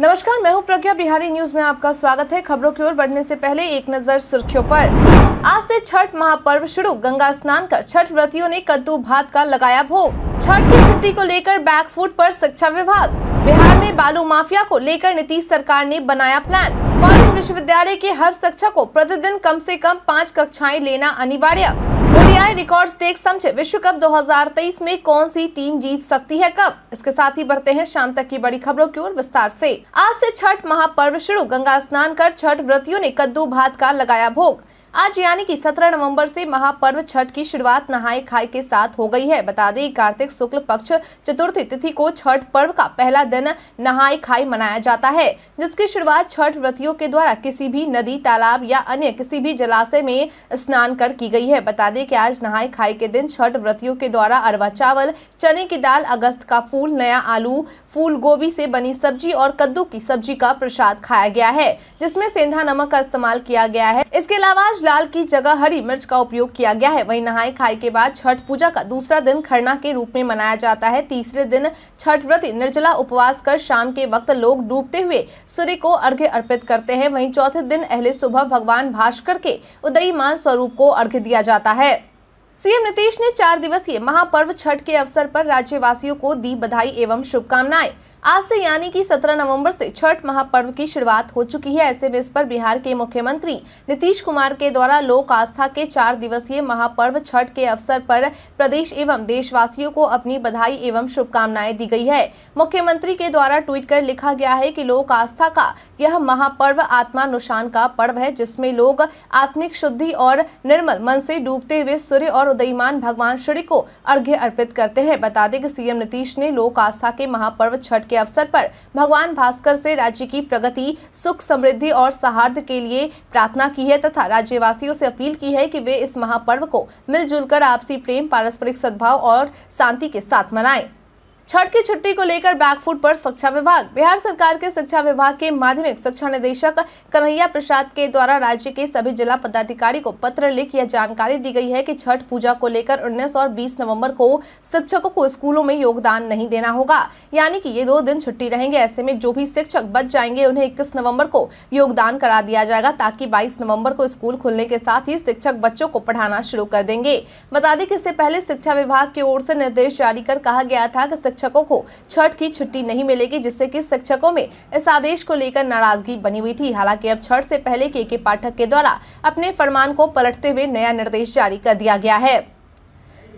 नमस्कार मैं हूं प्रज्ञा बिहारी न्यूज में आपका स्वागत है खबरों की ओर बढ़ने से पहले एक नजर सुर्खियों पर आज से छठ महापर्व शुरू गंगा स्नान कर छठ व्रतियों ने कद्दू भात का लगाया भोग छठ की छुट्टी को लेकर बैक फूट पर शिक्षा विभाग बिहार में बालू माफिया को लेकर नीतीश सरकार ने बनाया प्लान कॉलेज विश्वविद्यालय के हर शिक्षक को प्रतिदिन कम से कम पाँच कक्षाएं लेना अनिवार्य सीआई रिकॉर्ड्स देख समझे विश्व कप 2023 में कौन सी टीम जीत सकती है कब इसके साथ ही बढ़ते हैं शाम तक की बड़ी खबरों की ओर विस्तार से आज से छठ महापर्व शुरू गंगा स्नान कर छठ व्रतियों ने कद्दू भात का लगाया भोग आज यानी कि 17 नवंबर से महापर्व छठ की शुरुआत नहाए खाए के साथ हो गई है बता दें कार्तिक शुक्ल पक्ष चतुर्थी तिथि को छठ पर्व का पहला दिन नहाए खाए मनाया जाता है जिसकी शुरुआत छठ व्रतियों के द्वारा किसी भी नदी तालाब या अन्य किसी भी जलाशय में स्नान कर की गई है बता दें कि आज नहाए खाए के दिन छठ व्रतियों के द्वारा अरवा चावल चने की दाल अगस्त का फूल नया आलू फूल गोभी से बनी सब्जी और कद्दू की सब्जी का प्रसाद खाया गया है जिसमे सेंधा नमक का इस्तेमाल किया गया है इसके अलावा आज लाल की जगह हरी मिर्च का उपयोग किया गया है वहीं नहाय खाई के बाद छठ पूजा का दूसरा दिन खरना के रूप में मनाया जाता है तीसरे दिन छठ व्रत निर्जला उपवास कर शाम के वक्त लोग डूबते हुए सूर्य को अर्घ्य अर्पित करते हैं वहीं चौथे दिन अहले सुबह भगवान भास्कर के उदयीमान स्वरूप को अर्घ्य दिया जाता है सीएम नीतीश ने चार दिवसीय महापर्व छठ के अवसर पर राज्यवासियों को दी बधाई एवं शुभकामनाएं आज से यानी कि 17 नवंबर से छठ महापर्व की शुरुआत हो चुकी है ऐसे में इस पर बिहार के मुख्यमंत्री नीतीश कुमार के द्वारा लोक आस्था के चार दिवसीय महापर्व छठ के अवसर पर प्रदेश एवं देशवासियों को अपनी बधाई एवं शुभकामनाएं दी गई है मुख्यमंत्री के द्वारा ट्वीट कर लिखा गया है कि लोक आस्था का यह महापर्व आत्मानुशान का पर्व है जिसमे लोग आत्मिक शुद्धि और निर्मल मन से डूबते हुए सूर्य और उदयमान भगवान श्री को अर्घ्य अर्पित करते हैं बता दें कि सीएम नीतीश ने लोक आस्था के महापर्व छठ के अवसर पर भगवान भास्कर से राज्य की प्रगति सुख समृद्धि और सौहार्द के लिए प्रार्थना की है तथा राज्यवासियों से अपील की है कि वे इस महापर्व को मिलजुल कर आपसी प्रेम पारस्परिक सद्भाव और शांति के साथ मनाएं छठ की छुट्टी को लेकर बैकफुट पर शिक्षा विभाग बिहार सरकार के शिक्षा विभाग के माध्यमिक शिक्षा निदेशक कन्हैया प्रसाद के द्वारा राज्य के सभी जिला पदाधिकारी को पत्र लिख यह जानकारी दी गई है कि छठ पूजा को लेकर 19 और 20 नवंबर को शिक्षकों को स्कूलों में योगदान नहीं देना होगा यानी कि ये दो दिन छुट्टी रहेंगे ऐसे में जो भी शिक्षक बच जाएंगे उन्हें इक्कीस नवम्बर को योगदान करा दिया जाएगा ताकि बाईस नवम्बर को स्कूल खुलने के साथ ही शिक्षक बच्चों को पढ़ाना शुरू कर देंगे बता दें कि इससे पहले शिक्षा विभाग की ओर से निर्देश जारी कर कहा गया था की शिक्षकों को छठ की छुट्टी नहीं मिलेगी जिससे कि शिक्षकों में इस आदेश को लेकर नाराजगी बनी हुई थी हालांकि अब छठ से पहले के के पाठक के द्वारा अपने फरमान को पलटते हुए नया निर्देश जारी कर दिया गया है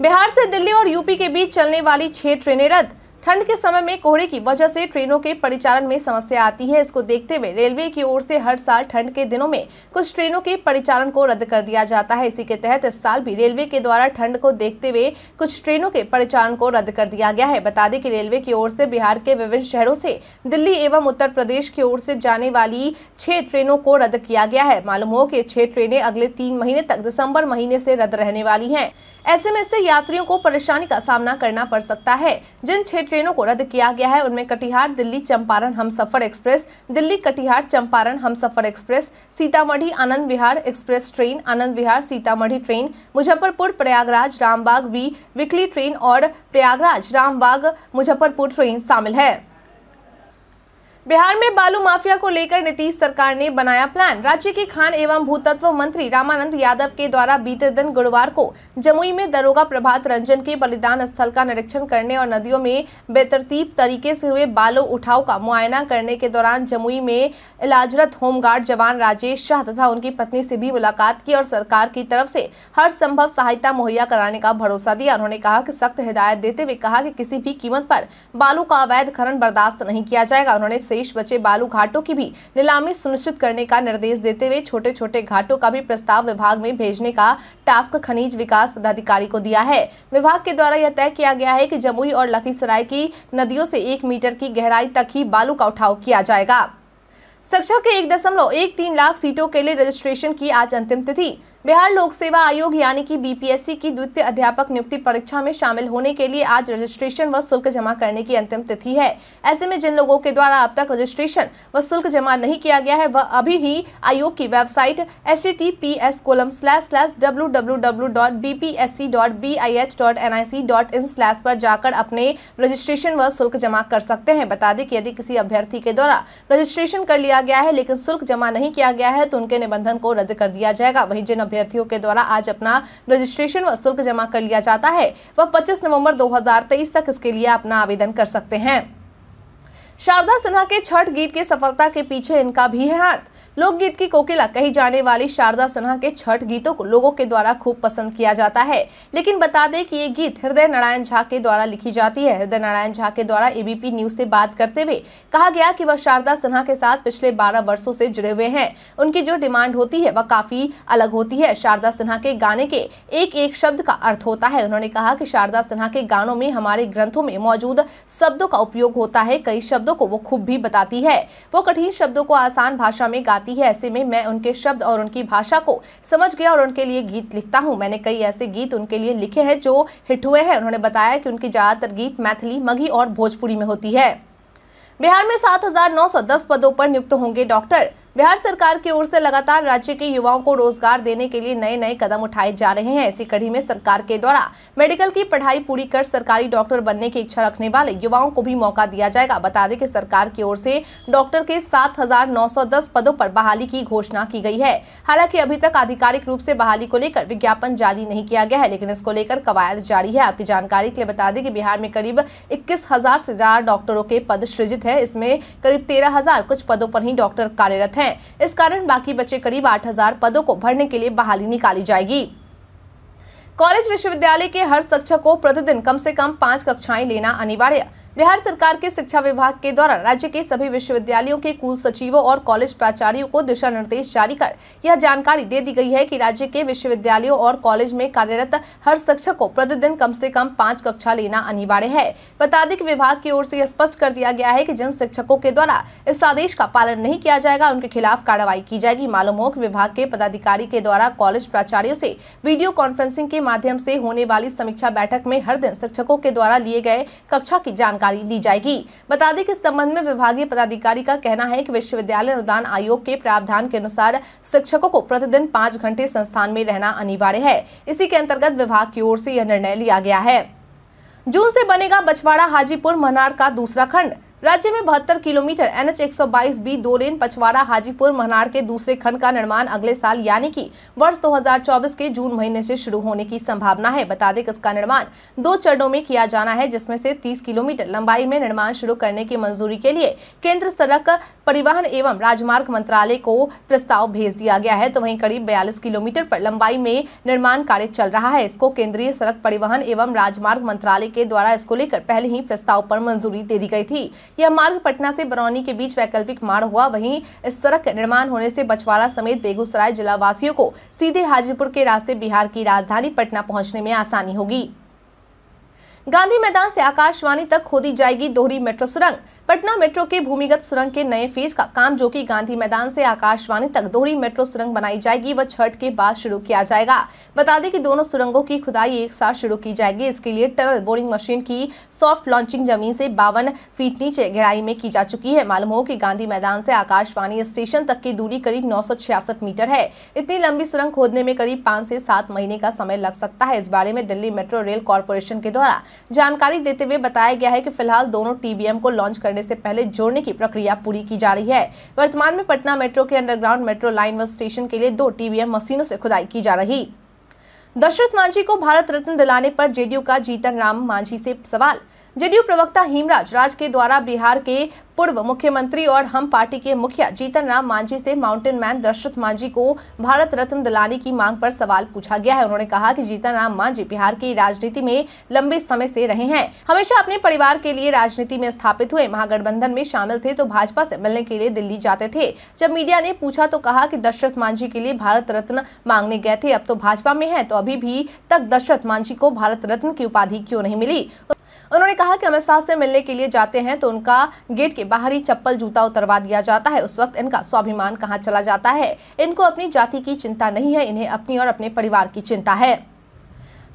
बिहार से दिल्ली और यूपी के बीच चलने वाली छह ट्रेनें रद्द ठंड के समय में कोहरे की वजह से ट्रेनों के परिचालन में समस्या आती है इसको देखते हुए रेलवे की ओर से हर साल ठंड के दिनों में कुछ ट्रेनों के परिचालन को रद्द कर दिया जाता है इसी के तहत इस साल भी रेलवे के द्वारा ठंड को देखते हुए कुछ ट्रेनों के परिचालन को रद्द कर दिया गया है बता दें कि रेलवे की ओर से बिहार के विभिन्न शहरों से दिल्ली एवं उत्तर प्रदेश की ओर से जाने वाली छह ट्रेनों को रद्द किया गया है मालूम हो कि छह ट्रेनें अगले तीन महीने तक दिसंबर महीने से रद्द रहने वाली हैं ऐसे में इससे यात्रियों को परेशानी का सामना करना पड़ सकता है जिन छह ट्रेनों को रद्द किया गया है उनमें Katihar Delhi Champaran Humsafar express Delhi Katihar Champaran Humsafar express Sitamarhi Anand Vihar express train Anand Vihar Sitamarhi train Muzaffarpur Prayagraj Rambagh वी वीकली ट्रेन और प्रयागराज रामबाग मुजफ्फरपुर ट्रेन शामिल है बिहार में बालू माफिया को लेकर नीतीश सरकार ने बनाया प्लान राज्य के खान एवं भूतत्व मंत्री रामानंद यादव के द्वारा बीते दिन गुरुवार को जमुई में दरोगा प्रभात रंजन के बलिदान स्थल का निरीक्षण करने और नदियों में बेतरतीब तरीके से हुए बालू उठाव का मुआयना करने के दौरान जमुई में इलाजरत होमगार्ड जवान राजेश शाह तथा उनकी पत्नी से भी मुलाकात की और सरकार की तरफ से हर संभव सहायता मुहैया कराने का भरोसा दिया उन्होंने कहा की सख्त हिदायत देते हुए कहा की किसी भी कीमत पर बालू का अवैध खनन बर्दाश्त नहीं किया जाएगा उन्होंने शेष बचे बालू घाटों की भी नीलामी सुनिश्चित करने का निर्देश देते हुए छोटे छोटे घाटों का भी प्रस्ताव विभाग में भेजने का टास्क खनिज विकास पदाधिकारी को दिया है विभाग के द्वारा यह तय किया गया है की जमुई और लखीसराय की नदियों से एक मीटर की गहराई तक ही बालू का उठाव किया जाएगा शिक्षा के एक दशमलव एक तीन लाख सीटों के लिए रजिस्ट्रेशन की आज अंतिम तिथि बिहार लोक सेवा आयोग यानी कि बीपीएससी की द्वितीय अध्यापक नियुक्ति परीक्षा में शामिल होने के लिए आज रजिस्ट्रेशन व शुल्क जमा करने की अंतिम तिथि है ऐसे में जिन लोगों के द्वारा अब तक रजिस्ट्रेशन व शुल्क जमा नहीं किया गया है वह अभी ही आयोग की website S A T P S colon slash slash W W W dot B P S C dot B I H dot N I C dot in slash पर जाकर अपने रजिस्ट्रेशन व शुल्क जमा कर सकते हैं बता दें कि यदि किसी अभ्यर्थी के द्वारा रजिस्ट्रेशन कर लिया गया है लेकिन शुल्क जमा नहीं किया गया है तो उनके निबंधन को रद्द कर दिया जाएगा वही जिन अभ्यर्थियों के द्वारा आज अपना रजिस्ट्रेशन व शुल्क जमा कर लिया जाता है वह 25 नवंबर 2023 तक इसके लिए अपना आवेदन कर सकते हैं शारदा सिन्हा के छठ गीत के सफलता के पीछे इनका भी है हाथ लोकगीत की कोकिला कही जाने वाली शारदा सिन्हा के छठ गीतों को लोगों के द्वारा खूब पसंद किया जाता है लेकिन बता दें कि ये गीत हृदय नारायण झा के द्वारा लिखी जाती है हृदय नारायण झा के द्वारा एबीपी न्यूज से बात करते हुए कहा गया कि वह शारदा सिन्हा के साथ पिछले 12 वर्षों से जुड़े हुए हैं उनकी जो डिमांड होती है वह काफी अलग होती है शारदा सिन्हा के गाने के एक एक शब्द का अर्थ होता है उन्होंने कहा की शारदा सिन्हा के गानों में हमारे ग्रंथों में मौजूद शब्दों का उपयोग होता है कई शब्दों को वो खूब भी बताती है वो कठिन शब्दों को आसान भाषा में गाती आती है ऐसे में मैं उनके शब्द और उनकी भाषा को समझ गया और उनके लिए गीत लिखता हूँ मैंने कई ऐसे गीत उनके लिए लिखे हैं जो हिट हुए हैं उन्होंने बताया कि उनकी ज़्यादातर गीत मैथिली मघी और भोजपुरी में होती है बिहार में 7,910 पदों पर नियुक्त होंगे डॉक्टर बिहार सरकार की ओर से लगातार राज्य के युवाओं को रोजगार देने के लिए नए नए कदम उठाए जा रहे हैं ऐसी कड़ी में सरकार के द्वारा मेडिकल की पढ़ाई पूरी कर सरकारी डॉक्टर बनने की इच्छा रखने वाले युवाओं को भी मौका दिया जाएगा बता दें कि सरकार की ओर से डॉक्टर के 7,910 पदों पर बहाली की घोषणा की गई है हालांकि अभी तक आधिकारिक रूप से बहाली को लेकर विज्ञापन जारी नहीं किया गया है लेकिन इसको लेकर कवायद जारी है आपकी जानकारी के लिए बता दें कि बिहार में करीब इक्कीस से ज्यादा डॉक्टरों के पद सृजित है इसमें करीब तेरह कुछ पदों पर ही डॉक्टर कार्यरत है हैं इस कारण बाकी बचे करीब 8000 पदों को भरने के लिए बहाली निकाली जाएगी कॉलेज विश्वविद्यालय के हर शिक्षक को प्रतिदिन कम से कम पांच कक्षाएं लेना अनिवार्य बिहार सरकार के शिक्षा विभाग के द्वारा राज्य के सभी विश्वविद्यालयों के कुल सचिवों और कॉलेज प्राचार्यों को दिशा निर्देश जारी कर यह जानकारी दे दी गई है कि राज्य के विश्वविद्यालयों और कॉलेज में कार्यरत हर शिक्षक को प्रतिदिन कम से कम पाँच कक्षा लेना अनिवार्य है बता दें विभाग की ओर से स्पष्ट कर दिया गया है की जिन शिक्षकों के द्वारा इस आदेश का पालन नहीं किया जाएगा उनके खिलाफ कार्रवाई की जाएगी मालूम हो विभाग के पदाधिकारी के द्वारा कॉलेज प्राचार्यों से वीडियो कॉन्फ्रेंसिंग के माध्यम से होने वाली समीक्षा बैठक में हर दिन शिक्षकों के द्वारा लिए गए कक्षा की जानकारी जानकारी ली जाएगी बता दें कि इस संबंध में विभागीय पदाधिकारी का कहना है कि विश्वविद्यालय अनुदान आयोग के प्रावधान के अनुसार शिक्षकों को प्रतिदिन पाँच घंटे संस्थान में रहना अनिवार्य है इसी के अंतर्गत विभाग की ओर से यह निर्णय लिया गया है जून से बनेगा बछवाड़ा हाजीपुर मनार का दूसरा खंड राज्य में बहत्तर किलोमीटर एन एच एक सौ बाईस बी दो लेन पछवाड़ा हाजीपुर महनार के दूसरे खंड का निर्माण अगले साल यानी कि वर्ष 2024 के जून महीने से शुरू होने की संभावना है बता दें कि इसका निर्माण दो चरणों में किया जाना है जिसमें से 30 किलोमीटर लंबाई में निर्माण शुरू करने की मंजूरी के लिए केंद्र सड़क परिवहन एवं राजमार्ग मंत्रालय को प्रस्ताव भेज दिया गया है तो वही करीब बयालीस किलोमीटर पर लंबाई में निर्माण कार्य चल रहा है इसको केंद्रीय सड़क परिवहन एवं राजमार्ग मंत्रालय के द्वारा इसको लेकर पहले ही प्रस्ताव पर मंजूरी दे दी गई थी यह मार्ग पटना से बरौनी के बीच वैकल्पिक मार्ग हुआ वहीं इस सड़क निर्माण होने से बछवाड़ा समेत बेगूसराय जिला वासियों को सीधे हाजीपुर के रास्ते बिहार की राजधानी पटना पहुंचने में आसानी होगी गांधी मैदान से आकाशवाणी तक खोदी जाएगी दोहरी मेट्रो सुरंग पटना मेट्रो के भूमिगत सुरंग के नए फेज का काम जो कि गांधी मैदान से आकाशवाणी तक दोहरी मेट्रो सुरंग बनाई जाएगी वह छठ के बाद शुरू किया जाएगा बता दें कि दोनों सुरंगों की खुदाई एक साथ शुरू की जाएगी इसके लिए टनल बोरिंग मशीन की सॉफ्ट लॉन्चिंग जमीन से बावन फीट नीचे गहराई में की जा चुकी है मालूम हो की गांधी मैदान से आकाशवाणी स्टेशन तक की दूरी करीब नौ मीटर है इतनी लंबी सुरंग खोदने में करीब पाँच से सात महीने का समय लग सकता है इस बारे में दिल्ली मेट्रो रेल कारपोरेशन के द्वारा जानकारी देते हुए बताया गया है कि फिलहाल दोनों टीबीएम को लॉन्च करने से पहले जोड़ने की प्रक्रिया पूरी की जा रही है वर्तमान में पटना मेट्रो के अंडरग्राउंड मेट्रो लाइन व स्टेशन के लिए दो टीबीएम मशीनों से खुदाई की जा रही दशरथ मांझी को भारत रत्न दिलाने पर जेडीयू का जीतन राम मांझी से सवाल जेडीयू प्रवक्ता हेमराज राज के द्वारा बिहार के पूर्व मुख्यमंत्री और हम पार्टी के मुखिया जीतन राम मांझी से माउंटेन मैन दशरथ मांझी को भारत रत्न दिलाने की मांग पर सवाल पूछा गया है उन्होंने कहा कि जीतन राम मांझी बिहार की राजनीति में लंबे समय से रहे हैं हमेशा अपने परिवार के लिए राजनीति में स्थापित हुए महागठबंधन में शामिल थे तो भाजपा ऐसी मिलने के लिए दिल्ली जाते थे जब मीडिया ने पूछा तो कहा की दशरथ मांझी के लिए भारत रत्न मांगने गए थे अब तो भाजपा में है तो अभी भी तक दशरथ मांझी को भारत रत्न की उपाधि क्यों नहीं मिली उन्होंने कहा कि अमित शाह से मिलने के लिए जाते हैं तो उनका गेट के बाहरी चप्पल जूता उतरवा दिया जाता है उस वक्त इनका स्वाभिमान कहाँ चला जाता है इनको अपनी जाति की चिंता नहीं है इन्हें अपनी और अपने परिवार की चिंता है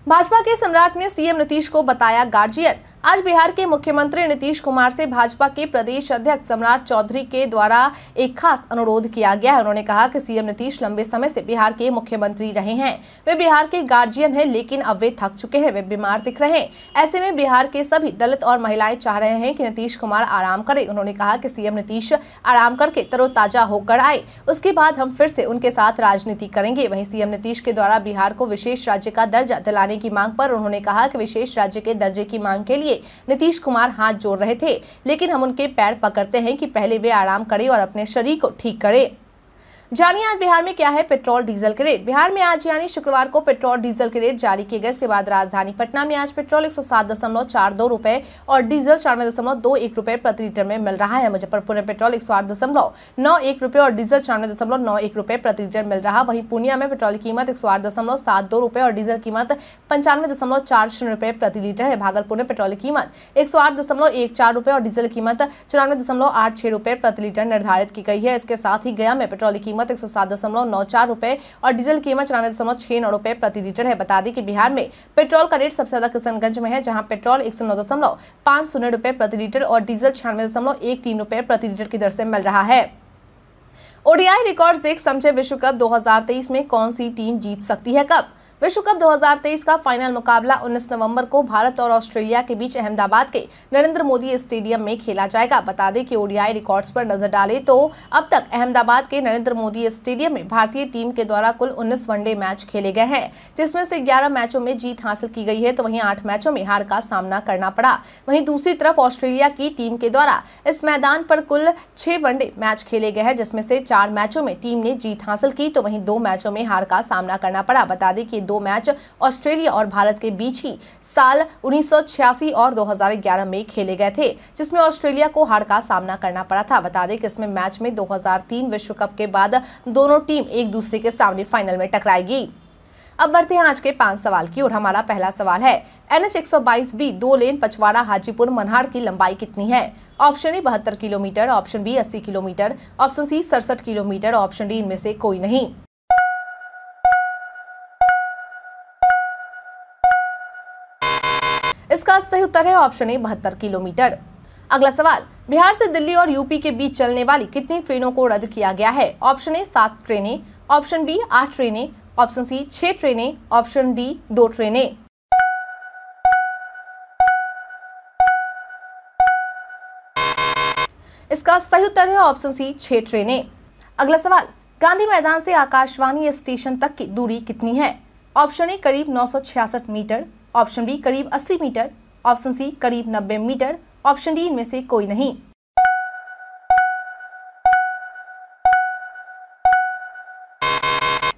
भाजपा के सम्राट ने सीएम नीतीश को बताया गार्जियन आज बिहार के मुख्यमंत्री नीतीश कुमार से भाजपा के प्रदेश अध्यक्ष सम्राट चौधरी के द्वारा एक खास अनुरोध किया गया है उन्होंने कहा कि सीएम नीतीश लंबे समय से बिहार के मुख्यमंत्री रहे हैं वे बिहार के गार्जियन हैं लेकिन अब वे थक चुके हैं वे बीमार दिख रहे हैं ऐसे में बिहार के सभी दलित और महिलाएं चाह रहे हैं की नीतीश कुमार आराम करे उन्होंने कहा की सीएम नीतीश आराम करके तरोताजा होकर आए उसके बाद हम फिर से उनके साथ राजनीति करेंगे वही सीएम नीतीश के द्वारा बिहार को विशेष राज्य का दर्जा दिलाने की मांग पर उन्होंने कहा कि विशेष राज्य के दर्जे की मांग के लिए लिए नीतीश कुमार हाथ जोड़ रहे थे लेकिन हम उनके पैर पकड़ते हैं कि पहले वे आराम करें और अपने शरीर को ठीक करें जानिए आज बिहार में क्या है पेट्रोल डीजल के रेट बिहार में आज यानी शुक्रवार को पेट्रोल डीजल के रेट जारी किए गए इसके बाद राजधानी पटना में आज पेट्रोल एक सौ सात दशमलव चार दो रुपए और डीजल चार दशमलव दो एक रुपए प्रति लीटर में मिल रहा है मुजफ्फरपुर में पेट्रोल एक सौ आठ दशमलव नौ एक रुपए और डीजल चानवे दशमलव नौ एक रुपए प्रति लीटर मिल रहा वहीं पूर्णिया में पेट्रोल की कीमत एक सौ आठ दशमलव सात दो रुपए और डीजल कीमत पंचानवे दशमलव चार शून्य रुपए प्रति लीटर है भागलपुर में पेट्रोल की कीमत एक सौ आठ दशमलव एक चार रुपए और डीजल कीमत चौरानवे दशमलव आठ छह रुपए प्रति लीटर निर्धारित की गई है इसके साथ ही गया में पेट्रोल की कीमत एक रुपए और डीजल कीमत चौरानवे दशमलव छह नौ रुपए प्रति लीटर है बता दें कि बिहार में पेट्रोल का रेट सबसे ज्यादा किशनगंज में है जहां पेट्रोल एक सौ नौ दशमलव पांच शून्य रुपए प्रति लीटर और डीजल छियानवे दशमलव एक तीन रुपए प्रति लीटर की दर से मिल रहा है ओडीआई रिकॉर्ड्स देख समझे विश्व कप 2023 में कौन सी टीम जीत सकती है कप विश्व कप 2023 का फाइनल मुकाबला 19 नवंबर को भारत और ऑस्ट्रेलिया के बीच अहमदाबाद के नरेंद्र मोदी स्टेडियम में खेला जाएगा बता दें कि ओडीआई रिकॉर्ड्स पर नजर डालें तो अब तक अहमदाबाद के नरेंद्र मोदी स्टेडियम में भारतीय टीम के द्वारा कुल 19 वनडे मैच खेले गए हैं जिसमें से 11 मैचों में जीत हासिल की गई है तो वही आठ मैचों में हार का सामना करना पड़ा वही दूसरी तरफ ऑस्ट्रेलिया की टीम के द्वारा इस मैदान पर कुल छह वनडे मैच खेले गए हैं जिसमें से चार मैचों में टीम ने जीत हासिल की तो वही दो मैचों में हार का सामना करना पड़ा बता दें कि दो दो मैच ऑस्ट्रेलिया और भारत के बीच ही साल उन्नीस और 2011 में खेले गए थे जिसमें ऑस्ट्रेलिया को हार का सामना करना पड़ा था बता दें कि इसमें मैच में 2003 विश्व कप के बाद दोनों टीम एक दूसरे के सामने फाइनल में टकराएगी अब बढ़ते हैं आज के पांच सवाल की ओर हमारा पहला सवाल है एन एच बी दो लेन पचवाड़ा हाजीपुर मनहार की लंबाई कितनी है ऑप्शन ए बहत्तर किलोमीटर ऑप्शन बी अस्सी किलोमीटर ऑप्शन सी सड़सठ किलोमीटर ऑप्शन डी इनमें से कोई नहीं इसका सही उत्तर है ऑप्शन ए बहत्तर किलोमीटर अगला सवाल बिहार से दिल्ली और यूपी के बीच चलने वाली कितनी ट्रेनों को रद्द किया गया है ऑप्शन ए सात ट्रेनें ऑप्शन बी आठ ट्रेनें ऑप्शन सी छह ट्रेनें ऑप्शन डी दो ट्रेनें इसका सही उत्तर है ऑप्शन सी छह ट्रेनें अगला सवाल गांधी मैदान से आकाशवाणी स्टेशन तक की दूरी कितनी है ऑप्शन ए करीब 966 मीटर ऑप्शन बी करीब 80 मीटर ऑप्शन सी करीब 90 मीटर ऑप्शन डी इनमें से कोई नहीं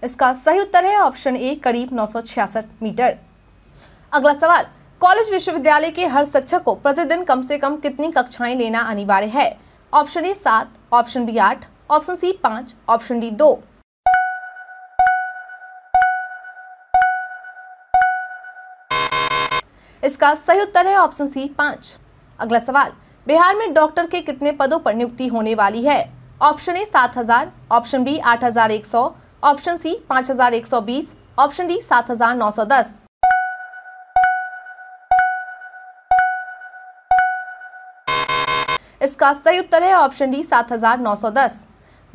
इसका सही उत्तर है ऑप्शन ए करीब 966 मीटर अगला सवाल कॉलेज विश्वविद्यालय के हर शिक्षक को प्रतिदिन कम से कम कितनी कक्षाएं लेना अनिवार्य है ऑप्शन ए सात ऑप्शन बी आठ ऑप्शन सी पांच ऑप्शन डी दो इसका सही उत्तर है ऑप्शन सी पाँच अगला सवाल बिहार में डॉक्टर के कितने पदों पर नियुक्ति होने वाली है ऑप्शन ए सात हजार ऑप्शन बी आठ हजार एक सौ ऑप्शन सी पाँच हजार एक सौ बीस ऑप्शन डी सात हजार नौ सौ दस इसका सही उत्तर है ऑप्शन डी सात हजार नौ सौ दस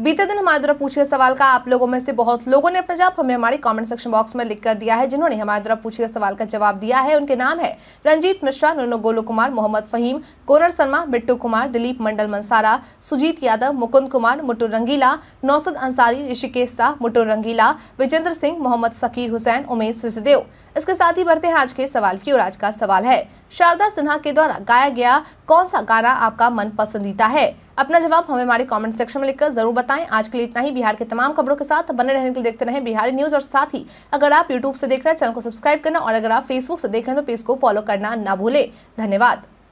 बीते दिन हमारे द्वारा पूछे सवाल का आप लोगों में से बहुत लोगों ने अपना जवाब हमें हमारे कमेंट सेक्शन बॉक्स में लिख कर दिया है जिन्होंने हमारे द्वारा पूछे सवाल का जवाब दिया है उनके नाम है रंजीत मिश्रा नुनो गोलू कुमार मोहम्मद फहीम कोनर शर्मा बिट्टू कुमार दिलीप मंडल मंसारा सुजीत यादव मुकुंद कुमार मुटुर रंगीला नौसद अंसारी ऋषिकेश साह मुटु रंगीला विजेंद्र सिंह मोहम्मद सकीर हुसैन उमेश सिसदेव इसके साथ ही बढ़ते हैं आज के सवाल की और आज का सवाल है शारदा सिन्हा के द्वारा गाया गया कौन सा गाना आपका मन पसंदीदा है अपना जवाब हमें हमारे कमेंट सेक्शन में लिखकर जरूर बताएं आज के लिए इतना ही बिहार के तमाम खबरों के साथ बने रहने के लिए देखते रहें बिहारी न्यूज और साथ ही अगर आप यूट्यूब से देख रहे हैं चैनल को सब्सक्राइब करना और अगर आप फेसबुक से देख रहे हैं तो पेज को फॉलो करना ना भूलें धन्यवाद